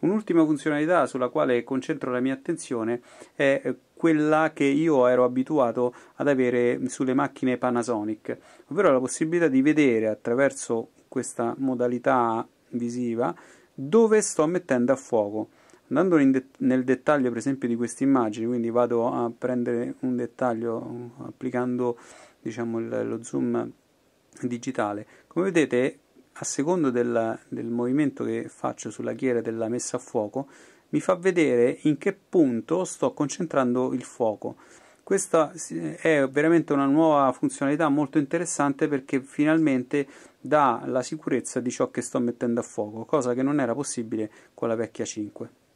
Un'ultima funzionalità sulla quale concentro la mia attenzione è eh, quella che io ero abituato ad avere sulle macchine Panasonic, ovvero la possibilità di vedere attraverso questa modalità visiva dove sto mettendo a fuoco. Andando de- nel dettaglio per esempio di queste immagini, quindi vado a prendere un dettaglio applicando diciamo, il, lo zoom digitale, come vedete a secondo della, del movimento che faccio sulla ghiera della messa a fuoco, mi fa vedere in che punto sto concentrando il fuoco. Questa è veramente una nuova funzionalità molto interessante perché finalmente dà la sicurezza di ciò che sto mettendo a fuoco, cosa che non era possibile con la vecchia 5.